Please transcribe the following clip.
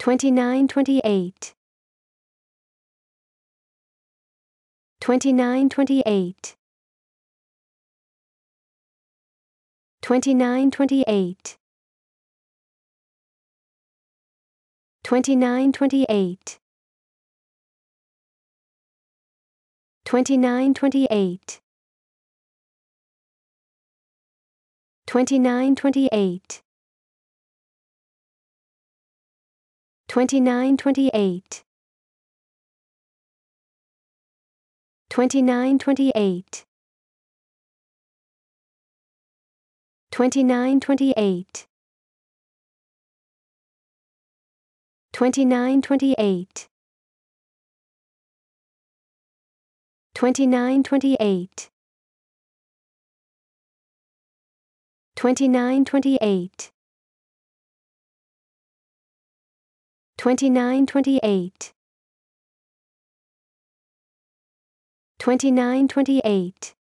2928 2928 2928 2928 2928 2928 2928 2928 2928 2928 2928 2928 2928 2928